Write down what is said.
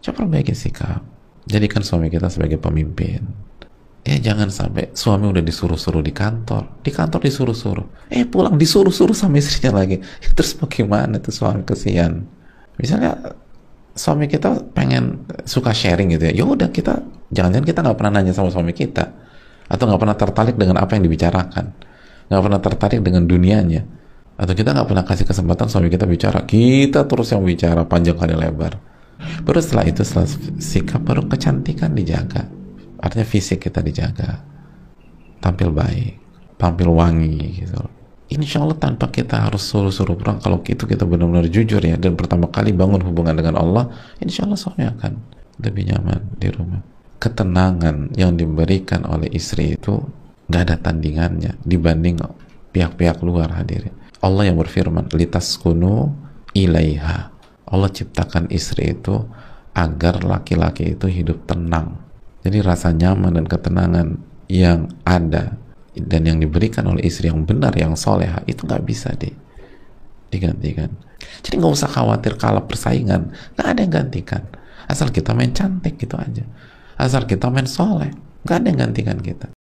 coba perbaiki sikap jadikan suami kita sebagai pemimpin ya jangan sampai suami udah disuruh-suruh di kantor di kantor disuruh-suruh eh pulang disuruh-suruh sama istrinya lagi terus bagaimana tuh suami kesian misalnya suami kita pengen suka sharing gitu ya ya udah kita jangan-jangan kita nggak pernah nanya sama suami kita atau nggak pernah tertarik dengan apa yang dibicarakan nggak pernah tertarik dengan dunianya atau kita nggak pernah kasih kesempatan suami kita bicara kita terus yang bicara panjang kali lebar baru setelah itu setelah sikap baru kecantikan dijaga artinya fisik kita dijaga tampil baik tampil wangi gitu Insya Allah tanpa kita harus suruh-suruh perang kalau itu kita benar-benar jujur ya dan pertama kali bangun hubungan dengan Allah Insya Allah suami akan lebih nyaman di rumah ketenangan yang diberikan oleh istri itu nggak ada tandingannya dibanding pihak-pihak luar hadir Allah yang berfirman litas kuno ilaiha Allah ciptakan istri itu agar laki-laki itu hidup tenang. Jadi rasa nyaman dan ketenangan yang ada dan yang diberikan oleh istri yang benar, yang soleha itu nggak bisa di digantikan. Jadi nggak usah khawatir kalah persaingan, nggak ada yang gantikan. Asal kita main cantik gitu aja, asal kita main soleh, nggak ada yang gantikan kita.